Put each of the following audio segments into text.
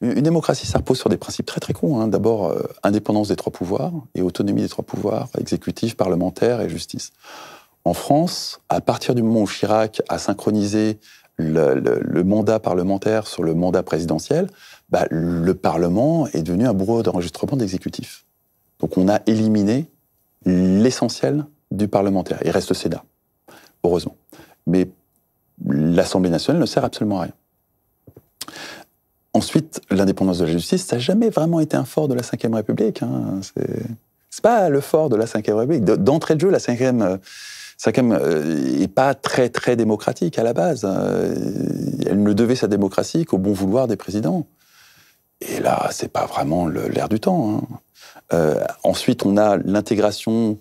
Une démocratie, ça repose sur des principes très très cons. Hein. D'abord, euh, indépendance des trois pouvoirs et autonomie des trois pouvoirs, exécutif, parlementaire et justice. En France, à partir du moment où Chirac a synchronisé le, mandat parlementaire sur le mandat présidentiel, bah, le Parlement est devenu un bureau d'enregistrement d'exécutif. Donc on a éliminé l'essentiel du parlementaire. Il reste le Sénat, heureusement. Mais l'Assemblée nationale ne sert absolument à rien. Ensuite, l'indépendance de la justice, ça n'a jamais vraiment été un fort de la Ve République. Hein. C'est pas le fort de la Ve République. D'entrée de jeu, la Ve euh, euh, est pas très très démocratique à la base. Euh, elle ne devait sa démocratie qu'au bon vouloir des présidents. Et là, c'est pas vraiment l'air du temps. Hein. ensuite, on a l'intégration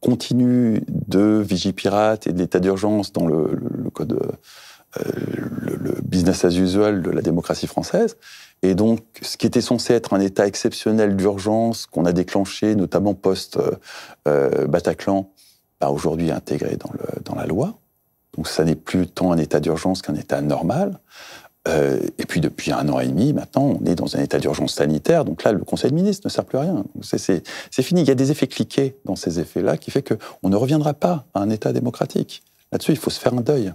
continue de Vigipirate et de l'état d'urgence dans le code business as usual de la démocratie française. Et donc, ce qui était censé être un état exceptionnel d'urgence qu'on a déclenché, notamment post-Bataclan, euh, euh, bah aujourd'hui intégré dans, le, dans la loi. Donc, ça n'est plus tant un état d'urgence qu'un état normal. Euh, et puis depuis un an et demi, maintenant, on est dans un état d'urgence sanitaire. Donc là, le Conseil de ministre ne sert plus à rien. C'est fini. Il y a des effets cliqués dans ces effets-là qui fait qu'on ne reviendra pas à un état démocratique. Là-dessus, il faut se faire un deuil.